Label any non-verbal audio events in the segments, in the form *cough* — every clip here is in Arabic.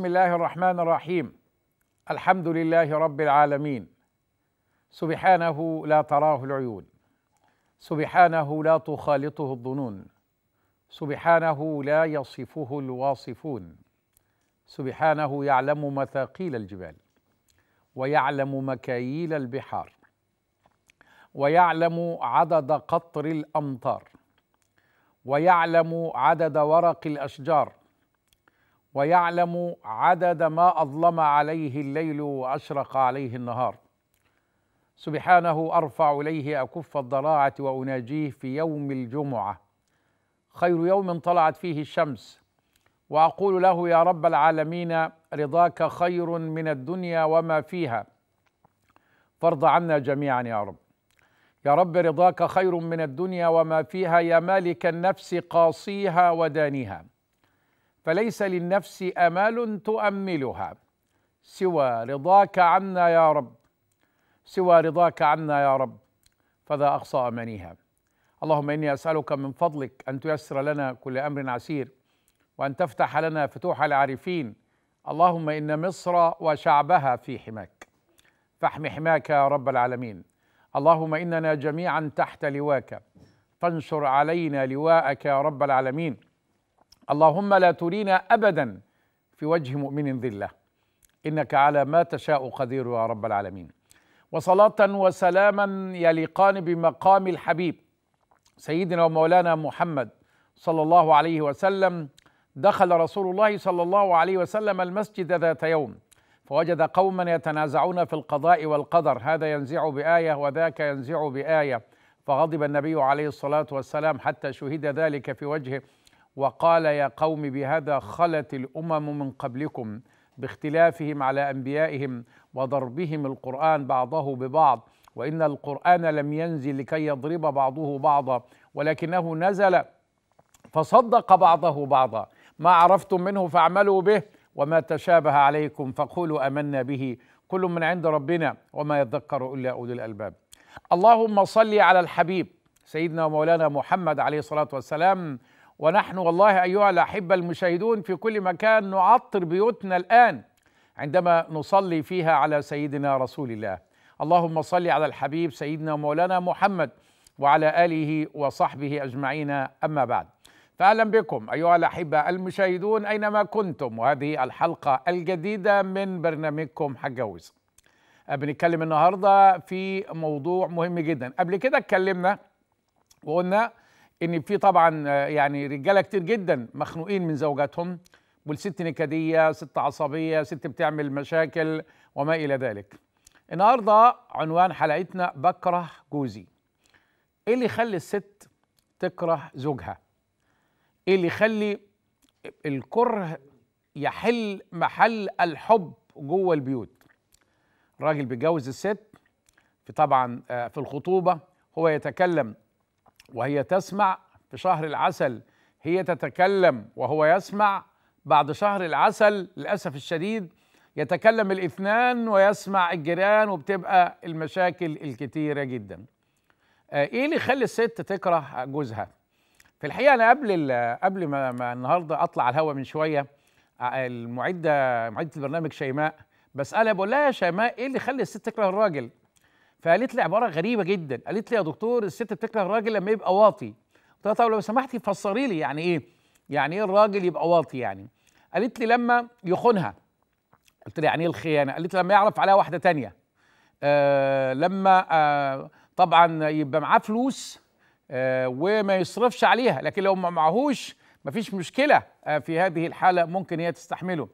بسم الله الرحمن الرحيم الحمد لله رب العالمين سبحانه لا تراه العيون سبحانه لا تخالطه الظنون سبحانه لا يصفه الواصفون سبحانه يعلم مثاقيل الجبال ويعلم مكاييل البحار ويعلم عدد قطر الامطار ويعلم عدد ورق الاشجار ويعلم عدد ما اظلم عليه الليل واشرق عليه النهار سبحانه ارفع اليه اكف الضراعه واناجيه في يوم الجمعه خير يوم طلعت فيه الشمس واقول له يا رب العالمين رضاك خير من الدنيا وما فيها فارض عنا جميعا يا رب يا رب رضاك خير من الدنيا وما فيها يا مالك النفس قاصيها ودانيها فليس للنفس امل تؤملها سوى رضاك عنا يا رب سوى رضاك عنا يا رب فذا اقصى امانيها اللهم اني اسالك من فضلك ان تيسر لنا كل امر عسير وان تفتح لنا فتوح العارفين اللهم ان مصر وشعبها في حماك فاحم حماك يا رب العالمين اللهم اننا جميعا تحت لواك فانشر علينا لواءك يا رب العالمين اللهم لا ترينا ابدا في وجه مؤمن ذله انك على ما تشاء قدير يا رب العالمين وصلاه وسلاما يليقان بمقام الحبيب سيدنا ومولانا محمد صلى الله عليه وسلم دخل رسول الله صلى الله عليه وسلم المسجد ذات يوم فوجد قوما يتنازعون في القضاء والقدر هذا ينزع بايه وذاك ينزع بايه فغضب النبي عليه الصلاه والسلام حتى شهد ذلك في وجهه وقال يا قوم بهذا خلت الامم من قبلكم باختلافهم على انبيائهم وضربهم القران بعضه ببعض وان القران لم ينزل لكي يضرب بعضه بعضا ولكنه نزل فصدق بعضه بعضا ما عرفتم منه فاعملوا به وما تشابه عليكم فقولوا امنا به كل من عند ربنا وما يذكر الا اولو الالباب اللهم صل على الحبيب سيدنا ومولانا محمد عليه الصلاه والسلام ونحن والله أيها الأحبة المشاهدون في كل مكان نعطر بيوتنا الآن عندما نصلي فيها على سيدنا رسول الله اللهم صل على الحبيب سيدنا مولانا محمد وعلى آله وصحبه أجمعين أما بعد فأهلا بكم أيها الأحبة المشاهدون أينما كنتم وهذه الحلقة الجديدة من برنامجكم حجوز بنتكلم النهاردة في موضوع مهم جدا قبل كده اتكلمنا وقلنا ان في طبعا آه، يعني رجاله كتير جدا مخنوقين من زوجاتهم والست نكديه ست عصبيه ست بتعمل مشاكل وما الى ذلك النهارده عنوان حلقتنا بكره جوزي ايه اللي يخلي الست تكره زوجها ايه اللي يخلي الكره يحل محل الحب جوه البيوت الراجل بيتجوز الست في طبعا آه، في الخطوبه هو يتكلم وهي تسمع في شهر العسل هي تتكلم وهو يسمع بعد شهر العسل للأسف الشديد يتكلم الاثنان ويسمع الجيران وبتبقى المشاكل الكتيرة جدا آه، ايه اللي يخلي الست تكره جوزها في الحقيقة أنا قبل قبل ما, ما النهاردة أطلع على الهوا من شوية آه، المعدة معدة البرنامج شيماء بسألها بقول لها يا شيماء إيه اللي يخلي الست تكره الراجل؟ فقالت لي عباره غريبه جدا قالت لي يا دكتور الست بتكره الراجل لما يبقى واطي قلت لها طب لو سمحتي فسري لي يعني ايه يعني ايه الراجل يبقى واطي يعني قالت لي لما يخونها قلت لي يعني ايه الخيانه قالت لي لما يعرف عليها واحده تانية آه لما آه طبعا يبقى معاه فلوس آه وما يصرفش عليها لكن لو ما معهوش مفيش مشكله آه في هذه الحاله ممكن هي تستحمله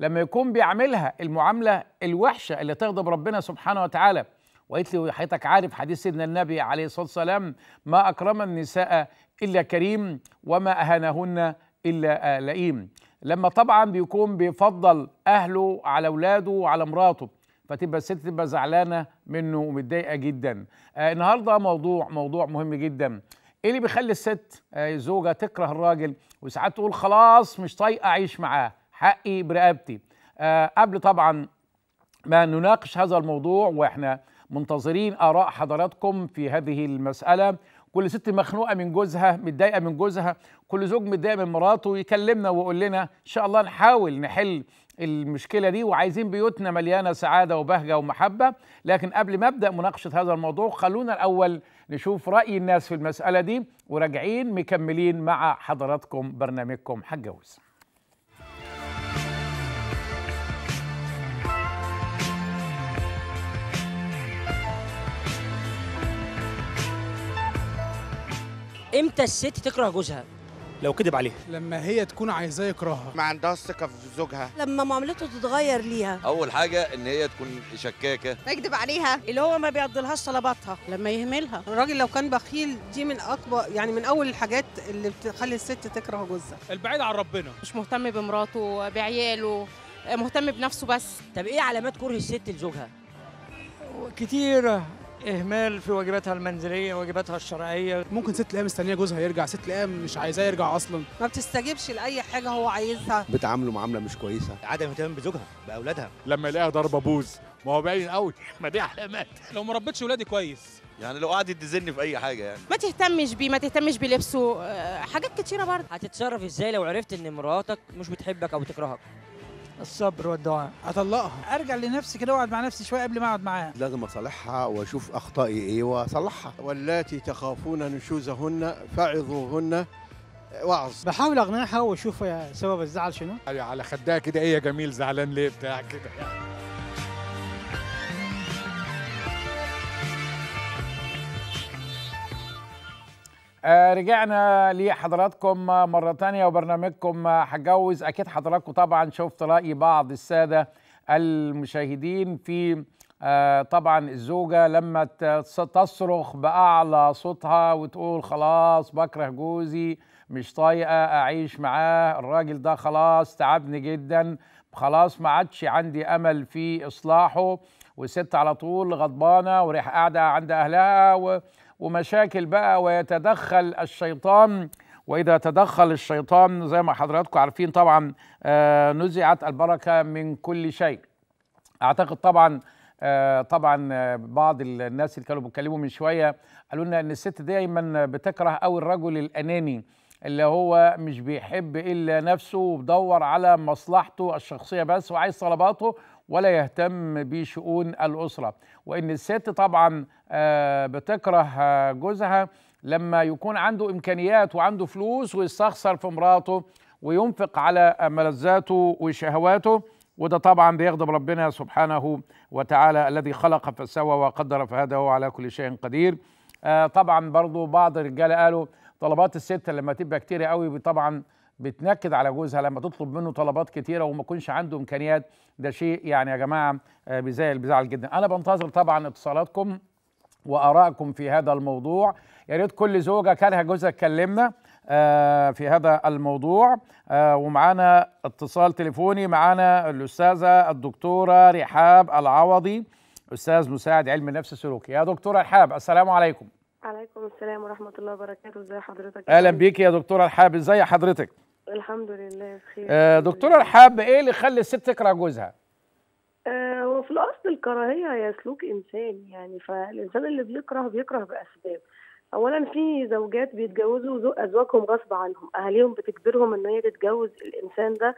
لما يكون بيعملها المعامله الوحشه اللي تغضب ربنا سبحانه وتعالى وقالت له حضرتك عارف حديث سيدنا النبي عليه الصلاه والسلام ما اكرم النساء الا كريم وما اهانهن الا لئيم لما طبعا بيكون بيفضل اهله على اولاده وعلى مراته فتبقى الست تبقى زعلانه منه ومتضايقه جدا آه النهارده موضوع موضوع مهم جدا ايه اللي بيخلي الست آه زوجه تكره الراجل وساعات تقول خلاص مش طايقه اعيش معاه حقي برقبتي آه قبل طبعا ما نناقش هذا الموضوع واحنا منتظرين آراء حضراتكم في هذه المسألة كل ست مخنوقه من جوزها متضايقه من جوزها كل زوج متضايق من مراته يكلمنا ويقول لنا ان شاء الله نحاول نحل المشكله دي وعايزين بيوتنا مليانه سعاده وبهجه ومحبه لكن قبل ما ابدا مناقشه هذا الموضوع خلونا الاول نشوف راي الناس في المساله دي وراجعين مكملين مع حضراتكم برنامجكم هتجوز امتى الست تكره جوزها لو كذب عليها لما هي تكون عايزاه يكرهها ما عندهاش ثقه في زوجها لما معاملته تتغير ليها اول حاجه ان هي تكون شكاكه تكذب عليها اللي هو ما بيعضلهاش طلباتها لما يهملها الراجل لو كان بخيل دي من اكبر يعني من اول الحاجات اللي بتخلي الست تكره جوزها البعيد عن ربنا مش مهتم بمراته بعياله مهتم بنفسه بس طب ايه علامات كره الست لزوجها كتيره اهمال في واجباتها المنزليه واجباتها الشرعيه ممكن ست الايام مستنيه جوزها يرجع ست الايام مش عايزاه يرجع اصلا ما بتستجيبش لاي حاجه هو عايزها بتعامله معامله مش كويسه عدم اهتمام بزوجها باولادها لما يلاقيها ضربه بوز ما هو باين قوي *laughs* ما دي علامات لو ما ربيتش ولادي كويس يعني لو قعد يدزني في اي حاجه يعني ما تهتمش بيه ما تهتمش بلبسه آه، حاجات كتيره برضه هتتصرف ازاي لو عرفت ان مراتك مش بتحبك او بتكرهك الصبر والدعاء اطلقها ارجع لنفسي كده واقعد مع نفسي شويه قبل ما اقعد معاها لازم اصلحها واشوف اخطائي ايه واصلحها واللاتي تخافون نشوزهن فعظوهن وعظ بحاول اقنعها واشوف سبب الزعل شنو على خدها كده ايه يا جميل زعلان ليه بتاع كده آه، رجعنا لحضراتكم مرة تانية وبرنامجكم هتجوز أكيد حضراتكم طبعا شفت رأي بعض السادة المشاهدين في آه، طبعا الزوجة لما تصرخ بأعلى صوتها وتقول خلاص بكره جوزي مش طايقة أعيش معاه الراجل ده خلاص تعبني جدا خلاص ما عادش عندي أمل في إصلاحه وست على طول غضبانة وريح قاعدة عند أهلها و ومشاكل بقى ويتدخل الشيطان واذا تدخل الشيطان زي ما حضراتكم عارفين طبعا آه، نزعت البركه من كل شيء اعتقد طبعا آه، طبعا آه، بعض الناس اللي كانوا بيتكلموا من شويه قالوا لنا ان الست دايما بتكره قوي الرجل الاناني اللي هو مش بيحب الا نفسه وبدور على مصلحته الشخصيه بس وعايز طلباته ولا يهتم بشؤون الأسرة وإن الست طبعا آه، بتكره جوزها لما يكون عنده إمكانيات وعنده فلوس ويستخسر في مراته وينفق على ملذاته وشهواته وده طبعا بيغضب ربنا سبحانه وتعالى الذي خلق فسوى وقدر فهدى هو على كل شيء قدير آه، طبعا برضو بعض الرجاله قالوا طلبات الست لما تبقى كتيرة قوي طبعا بتنكد على جوزها لما تطلب منه طلبات كتيره وما يكونش عنده امكانيات ده شيء يعني يا جماعه آه، بزعل بزعل جدا انا بنتظر طبعا اتصالاتكم وارائكم في هذا الموضوع يا ريت كل زوجه كارهه جوزها تكلمنا آه، في هذا الموضوع آه، ومعانا اتصال تليفوني معانا الاستاذه الدكتوره رحاب العوضي استاذ مساعد علم النفس السلوكي يا دكتوره رحاب السلام عليكم عليكم السلام ورحمه الله وبركاته ازي حضرتك اهلا بيك يا دكتوره رحاب ازي حضرتك الحمد لله بخير آه دكتوره رحاب ايه اللي خلى الست تكره جوزها آه هو في الاصل الكراهيه هي سلوك انسان يعني فالانسان اللي بيكره بيكره باسباب اولا في زوجات بيتجوزوا ازواجهم غصب عنهم اهاليهم بتجبرهم ان هي تتجوز الانسان ده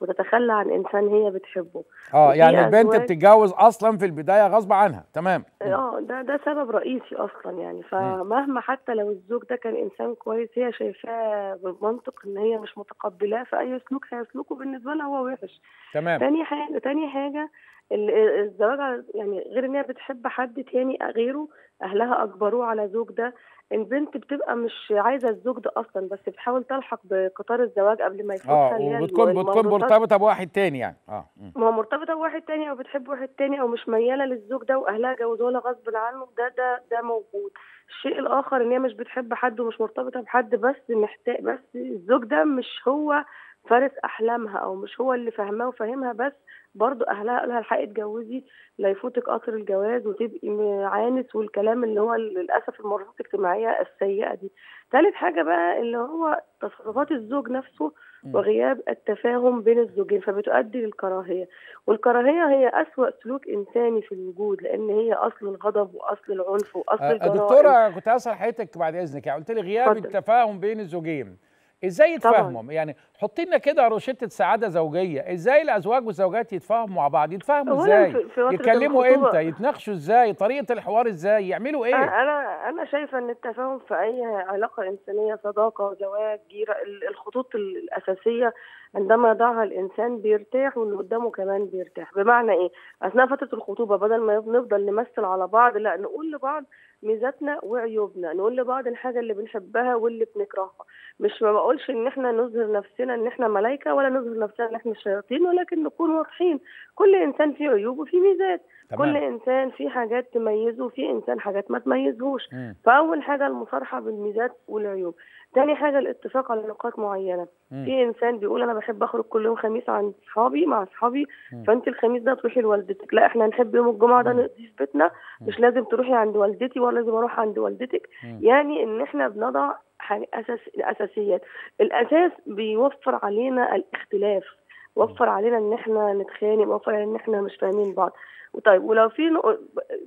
وتتخلى عن انسان هي بتحبه اه يعني البنت بتتجوز اصلا في البدايه غصب عنها تمام اه ده ده سبب رئيسي اصلا يعني فمهما حتى لو الزوج ده كان انسان كويس هي شايفاه بمنطق ان هي مش متقبلاه فاي سلوك هيسلكه بالنسبه لها هو وحش تمام تاني حاجه تاني حاجه الزواج يعني غير ان هي بتحب حد تاني غيره اهلها اجبروه على زوج ده البنت بتبقى مش عايزه الزوج ده اصلا بس بتحاول تلحق بقطار الزواج قبل ما يفوتها اه يعني. وبتكون بتكون مرتبطه بواحد تاني يعني اه ما هو مرتبطه بواحد تاني او بتحب واحد تاني او مش مياله للزوج ده واهلها جوزوها غصب عنه ده ده ده موجود الشيء الاخر ان هي مش بتحب حد ومش مرتبطه بحد بس محتاج بس الزوج ده مش هو فارس احلامها او مش هو اللي فاهماه وفاهمها بس برضو اهلها قالها الحق اتجوزي لا يفوتك قطر الجواز وتبقي عانس والكلام اللي هو للاسف المرات الاجتماعيه السيئه دي ثالث حاجه بقى اللي هو تصرفات الزوج نفسه وغياب التفاهم بين الزوجين فبتؤدي للكراهيه والكراهيه هي اسوا سلوك انساني في الوجود لان هي اصل الغضب واصل العنف واصل آه، آه، الجرائم دكتوره كنت هسال حضرتك بعد اذنك يعني قلت لي غياب فضل. التفاهم بين الزوجين ازاي يتفاهموا يعني حطي لنا كده روشته سعاده زوجيه ازاي الازواج والزوجات يتفاهموا مع بعض يتفاهموا ازاي يتكلموا امتى يتناقشوا ازاي طريقه الحوار ازاي يعملوا ايه انا انا شايفه ان التفاهم في اي علاقه انسانيه صداقه زواج جيره الخطوط الاساسيه عندما يضعها الانسان بيرتاح واللي قدامه كمان بيرتاح بمعنى ايه اثناء فتره الخطوبه بدل ما نفضل نمثل على بعض لا نقول لبعض ميزاتنا وعيوبنا نقول لبعض الحاجه اللي بنحبها واللي بنكرهها مش ما بقولش ان احنا نظهر نفسنا ان احنا ملائكه ولا نظهر نفسنا ان احنا شياطين ولكن نكون واضحين كل انسان فيه عيوب وفيه ميزات تمام. كل انسان فيه حاجات تميزه وفي انسان حاجات ما تميزهوش فاول حاجه المصارحه بالميزات والعيوب تاني حاجة الاتفاق على نقاط معينة مم. في إنسان بيقول أنا بحب أخرج كل يوم خميس عند أصحابي مع أصحابي فأنت الخميس ده تروحي لوالدتك لا إحنا نحب يوم الجمعة ده نقضي في بيتنا مش لازم تروحي عند والدتي ولا لازم أروح عند والدتك مم. يعني إن إحنا بنضع أساس الأساسيات الأساس بيوفر علينا الاختلاف وفر علينا ان احنا نتخانق وفر علينا ان احنا مش فاهمين بعض طيب ولو في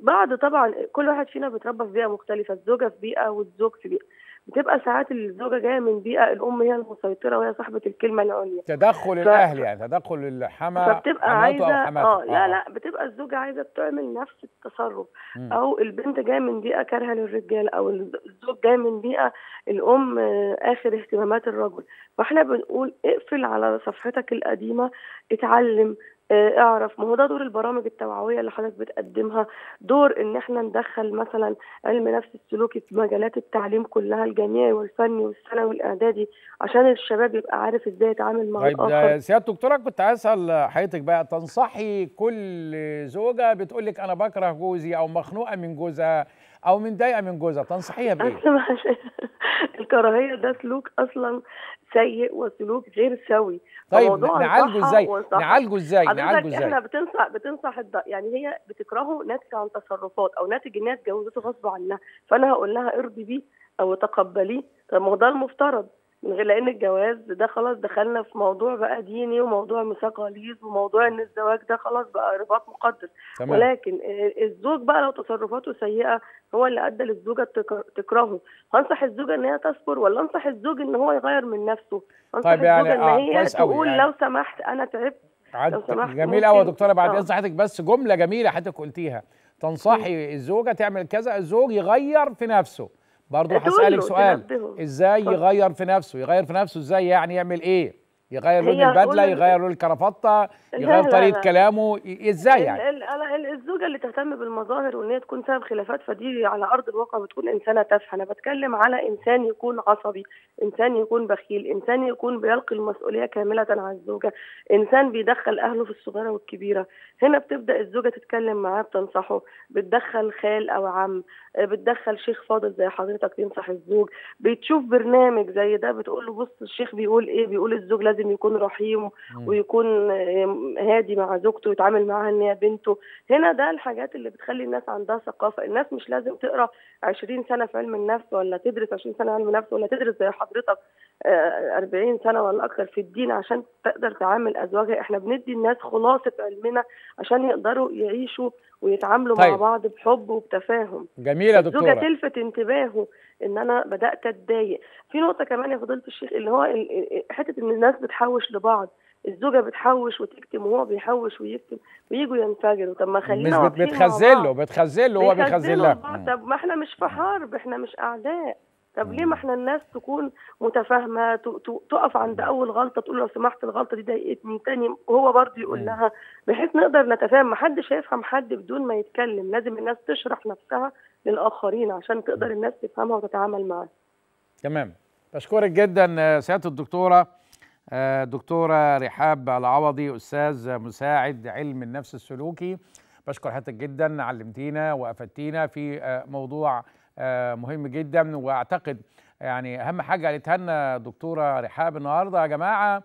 بعض طبعا كل واحد فينا بيتربى في بيئه مختلفه الزوجه في بيئه والزوج في بيئه بتبقى ساعات الزوجه جايه من بيئه الام هي المسيطره وهي صاحبه الكلمه العليا تدخل ف... الاهل يعني تدخل الحما فبتبقى عايزه اه لا آه. لا بتبقى الزوجه عايزه تعمل نفس التصرف م. او البنت جايه من بيئه كارهه للرجال او الزوج جاي من بيئه الام آه، اخر اهتمامات الرجل فاحنا بنقول اقفل على صفحتك القديمه اتعلم آه، اعرف ما هو ده دور البرامج التوعويه اللي حضرتك بتقدمها دور ان احنا ندخل مثلا علم نفس السلوكي في مجالات التعليم كلها الجامعي والفني والثانوي الاعدادي عشان الشباب يبقى عارف ازاي يتعامل مع طيب الاخر سياده دكتوره كنت اسال حضرتك بقى تنصحي كل زوجه بتقول لك انا بكره جوزي او مخنوقه من جوزها او من ضايقه من جوزها تنصحيها بايه؟ الكراهيه ده سلوك اصلا سيء وسلوك غير سوي طيب نعالجه ازاي نعالجه ازاي نعالجه ازاي احنا بتنصح بتنصح يعني هي بتكرهه ناتج عن تصرفات او ناتج انها اتجوزته غصب عنها فانا هقول لها ارضي بيه او تقبليه طب ما هو ده المفترض من غير لان الجواز ده خلاص دخلنا في موضوع بقى ديني وموضوع مثقاليز وموضوع ان الزواج ده خلاص بقى رباط مقدس تمام. ولكن آه، الزوج بقى لو تصرفاته سيئه هو اللي ادى للزوجه تكرهه هنصح الزوجه ان هي تصبر ولا انصح الزوج ان هو يغير من نفسه انصح طيب يعني ان آه، هي آه تقول يعني. لو سمحت انا تعبت لو سمحت جميل قوي يا دكتوره بعد اذن حضرتك بس جمله جميله حضرتك قلتيها تنصحي الزوجه تعمل كذا الزوج يغير في نفسه برضه هسألك سؤال ازاي يغير في نفسه يغير في نفسه ازاي يعني يعمل ايه يغير لون البدله يغير لون الكرافطه يغير طريقه كلامه ازاي يعني الـ الـ الزوجه اللي تهتم بالمظاهر وان هي تكون سبب خلافات فدي على ارض الواقع بتكون انسانه تافهه انا بتكلم على انسان يكون عصبي انسان يكون بخيل انسان يكون بيلقي المسؤوليه كامله على الزوجه انسان بيدخل اهله في الصغيره والكبيره هنا بتبدا الزوجه تتكلم معاه بتنصحه بتدخل خال او عم بتدخل شيخ فاضل زي حضرتك ينصح الزوج بتشوف برنامج زي ده بتقول له بص الشيخ بيقول ايه بيقول الزوج لازم يكون رحيم ويكون هادي مع زوجته ويتعامل معاها ان هي بنته هنا ده الحاجات اللي بتخلي الناس عندها ثقافه الناس مش لازم تقرا 20 سنه في علم النفس ولا تدرس 20 سنه علم نفس ولا تدرس زي حضرتك 40 آه، سنه ولا اكثر في الدين عشان تقدر تعامل ازواجها احنا بندي الناس خلاصه علمنا عشان يقدروا يعيشوا ويتعاملوا طيب. مع بعض بحب وبتفاهم جميله يا دكتوره الزوجه تلفت انتباهه ان انا بدات اتضايق في نقطه كمان يا فضيله الشيخ اللي هو حته ان الناس بتحوش لبعض الزوجه بتحوش وتكتم وهو بيحوش ويكتم ويجوا ينفجروا طب ما خلينا مش بتخزله بتخزله هو بيخزلها طب ما احنا مش في حرب احنا مش اعداء طب ليه ما احنا الناس تكون متفاهمه تقف عند اول غلطه تقول لو سمحت الغلطه دي ضايقتني تاني وهو برضه يقول لها بحيث نقدر نتفاهم محدش هيفهم حد بدون ما يتكلم لازم الناس تشرح نفسها للاخرين عشان تقدر الناس تفهمها وتتعامل معاها تمام بشكرك جدا آه، سياده الدكتوره آه، دكتوره رحاب العوضي استاذ مساعد علم النفس السلوكي بشكر حضرتك جدا علمتينا وافدتينا في آه، موضوع آه، مهم جدا واعتقد يعني اهم حاجه قالتها لنا دكتوره رحاب النهارده يا جماعه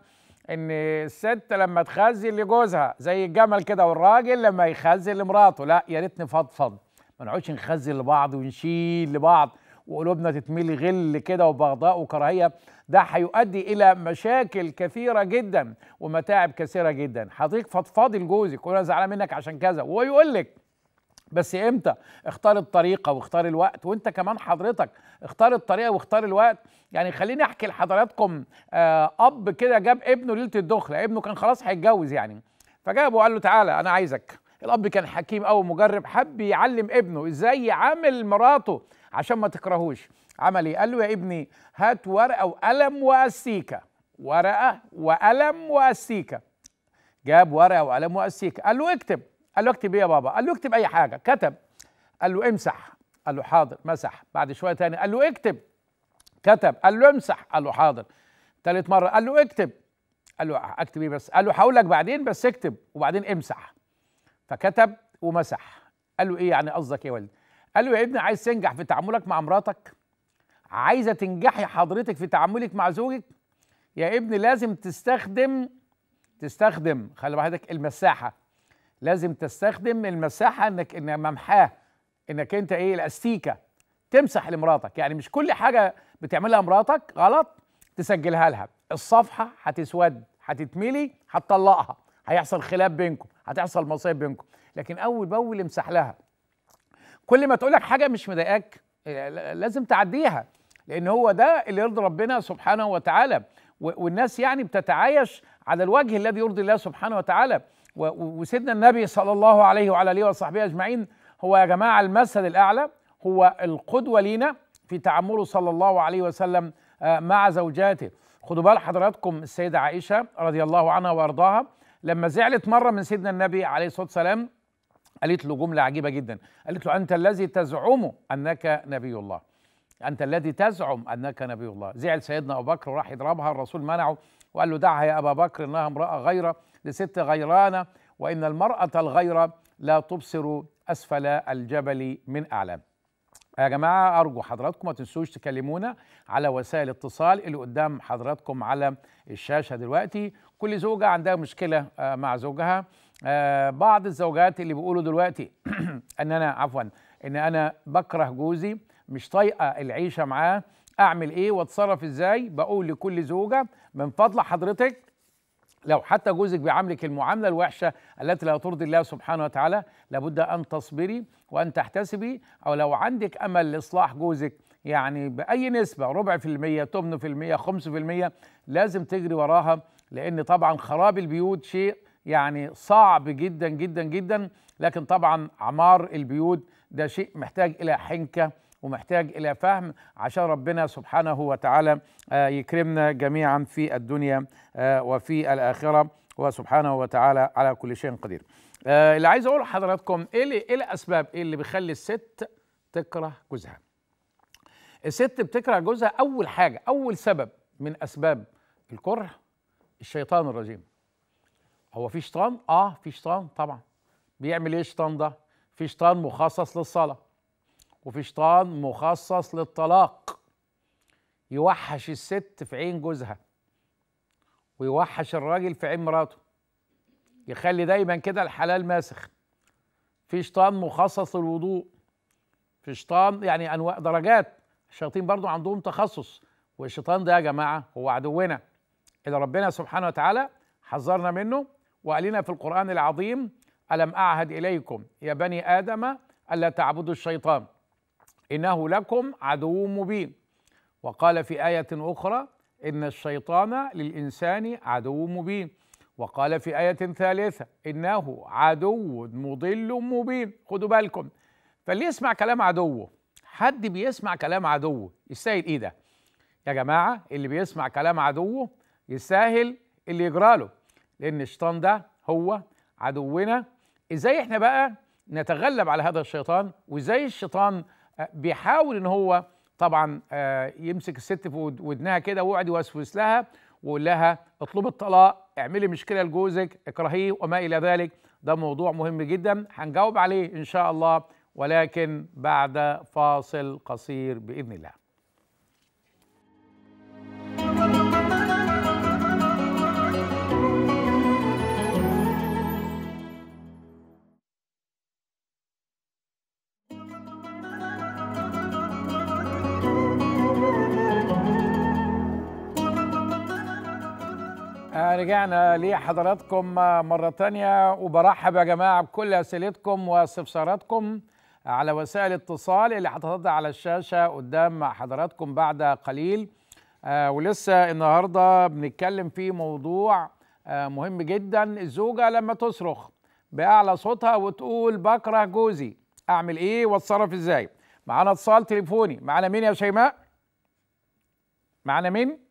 ان الست لما تخزن لجوزها زي الجمل كده والراجل لما يخزن لمراته لا يا ريت نفضفض ما نقعدش نخزن لبعض ونشيل لبعض وقلوبنا تتملي غل كده وبغضاء وكراهيه ده هيؤدي الى مشاكل كثيره جدا ومتاعب كثيره جدا حضرتك فضفضي لجوزك وانا زعلان منك عشان كذا ويقول لك بس امتى اختار الطريقه واختار الوقت وانت كمان حضرتك اختار الطريقه واختار الوقت يعني خليني احكي لحضراتكم آه، اب كده جاب ابنه ليله الدخله ابنه كان خلاص هيتجوز يعني فجابه وقال له تعالى انا عايزك الاب كان حكيم قوي مجرب حب يعلم ابنه ازاي يعامل مراته عشان ما تكرهوش عمل ايه قال له يا ابني هات ورقه وقلم واسيكه ورقه وقلم واسيكه جاب ورقه وقلم واسيكه قال له اكتب قال له اكتب ايه يا بابا قال له اكتب اي حاجه كتب قال له امسح قال له حاضر مسح بعد شويه تاني قال له اكتب كتب قال له امسح قال له حاضر تالت مره قال له اكتب قال له اكتب ايه بس قال له هقول لك بعدين بس اكتب وبعدين امسح فكتب ومسح قال له ايه يعني قصدك ايه يا ولدي قال له يا ابني عايز تنجح في تعاملك مع مراتك عايزه تنجحي حضرتك في تعاملك مع زوجك يا ابني لازم تستخدم تستخدم خلي بالك المساحه لازم تستخدم المساحه انك ان ممحاه انك انت ايه الاستيكه تمسح لمراتك يعني مش كل حاجه بتعملها مراتك غلط تسجلها لها الصفحه هتسود هتتملي هتطلقها هيحصل خلاف بينكم هتحصل مصايب بينكم لكن اول باول امسح لها كل ما تقولك حاجه مش مضايقاك آه، لازم تعديها لان هو ده اللي يرضي ربنا سبحانه وتعالى والناس يعني بتتعايش على الوجه الذي يرضي الله سبحانه وتعالى وسيدنا النبي صلى الله عليه وعلى اله وصحبه اجمعين هو يا جماعه المثل الاعلى هو القدوه لينا في تعامله صلى الله عليه وسلم آه، مع زوجاته خدوا بال حضراتكم السيده عائشه رضي الله عنها وارضاها لما زعلت مره من سيدنا النبي عليه الصلاه والسلام قالت له جمله عجيبه جدا قالت له انت الذي تزعم انك نبي الله انت الذي تزعم انك نبي الله زعل سيدنا ابو بكر وراح يضربها الرسول منعه وقال له دعها يا أبا بكر إنها امرأة غيرة لست غيرانة وإن المرأة الغيرة لا تبصر أسفل الجبل من أعلى يا جماعة أرجو حضراتكم ما تنسوش تكلمونا على وسائل الاتصال اللي قدام حضراتكم على الشاشة دلوقتي كل زوجة عندها مشكلة آه، مع زوجها آه، بعض الزوجات اللي بيقولوا دلوقتي *clears throat* أن أنا عفوا أن أنا بكره جوزي مش طايقة العيشة معاه اعمل ايه واتصرف ازاي بقول لكل زوجه من فضل حضرتك لو حتى جوزك بيعاملك المعاملة الوحشة التي لا ترضي الله سبحانه وتعالى لابد أن تصبري وأن تحتسبي أو لو عندك أمل لإصلاح جوزك يعني بأي نسبة ربع في المية تمن في المية خمس في المية لازم تجري وراها لأن طبعا خراب البيوت شيء يعني صعب جدا جدا جدا لكن طبعا عمار البيوت ده شيء محتاج إلى حنكة ومحتاج إلى فهم عشان ربنا سبحانه وتعالى آه، يكرمنا جميعا في الدنيا آه، وفي الآخرة وسبحانه وتعالى على كل شيء قدير آه، اللي عايز أقول لحضراتكم إيه, إيه الأسباب إيه اللي بيخلي الست تكره جوزها الست بتكره جوزها أول حاجة أول سبب من أسباب الكره الشيطان الرجيم هو في شيطان اه في شيطان طبعا بيعمل ايه الشيطان ده في شيطان مخصص للصلاه وفي شيطان مخصص للطلاق يوحش الست في عين جوزها ويوحش الراجل في عين مراته يخلي دايما كده الحلال ماسخ في شيطان مخصص للوضوء في شيطان يعني انواع درجات الشياطين برضو عندهم تخصص والشيطان ده يا جماعه هو عدونا اللي ربنا سبحانه وتعالى حذرنا منه وقالنا في القران العظيم الم اعهد اليكم يا بني ادم الا تعبدوا الشيطان إنه لكم عدو مبين وقال في آية أخرى إن الشيطان للإنسان عدو مبين وقال في آية ثالثة إنه عدو مضل مبين خدوا بالكم فاللي يسمع كلام عدوه حد بيسمع كلام عدوه يستاهل إيه ده يا جماعة اللي بيسمع كلام عدوه يستاهل اللي يجراله لأن الشيطان ده هو عدونا إزاي إحنا بقى نتغلب على هذا الشيطان وإزاي الشيطان بيحاول ان هو طبعا آه، يمسك الست في ودنها كده ويقعد يوسوس لها ويقول لها اطلبي الطلاق اعملي مشكله لجوزك اكرهيه وما الى ذلك ده موضوع مهم جدا هنجاوب عليه ان شاء الله ولكن بعد فاصل قصير باذن الله رجعنا لحضراتكم مرة تانية وبرحب يا جماعة بكل أسئلتكم واستفساراتكم على وسائل الاتصال اللي هتتضع على الشاشة قدام حضراتكم بعد قليل آه، ولسه النهاردة بنتكلم في موضوع آه، مهم جدا الزوجة لما تصرخ بأعلى صوتها وتقول بكره جوزي أعمل إيه واتصرف إزاي معانا اتصال تليفوني معانا مين يا شيماء معانا مين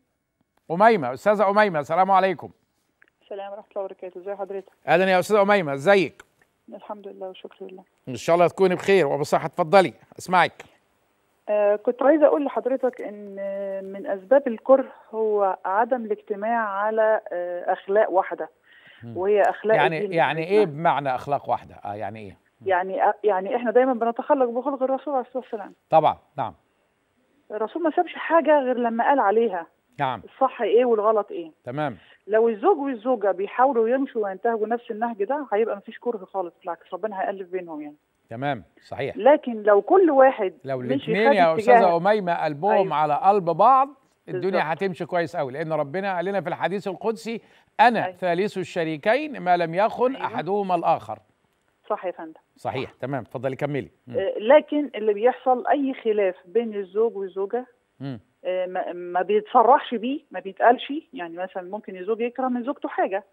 اميمه استاذه اميمه السلام عليكم السلام ورحمه الله وبركاته ازي حضرتك اهلا يا استاذه اميمه ازيك الحمد لله وشكرا لله ان شاء الله تكوني بخير وبصحه اتفضلي اسمعك آه كنت عايزه اقول لحضرتك ان من اسباب الكره هو عدم الاجتماع على آه اخلاق واحده وهي اخلاق يعني يعني ايه نعم. بمعنى اخلاق واحده اه يعني ايه يعني آه، يعني احنا دايما بنتخلق بخلق الرسول عليه الصلاه والسلام طبعا نعم الرسول ما سابش حاجه غير لما قال عليها نعم الصح ايه والغلط ايه تمام لو الزوج والزوجه بيحاولوا يمشوا وينتهجوا نفس النهج ده هيبقى مفيش كره خالص بالعكس ربنا هيألف بينهم يعني تمام صحيح لكن لو كل واحد لو الاثنين يا استاذه اميمه قلبهم أيوه. على قلب بعض الدنيا هتمشي كويس قوي لان ربنا قال لنا في الحديث القدسي انا أيوه. ثالث الشريكين ما لم يخن أيوه. احدهما الاخر صح يا فندم صحيح تمام اتفضلي كملي آه، لكن اللي بيحصل اي خلاف بين الزوج والزوجه آه، ما بيتصرحش بيه ما بيتقالش يعني مثلا ممكن الزوج يكره من زوجته حاجه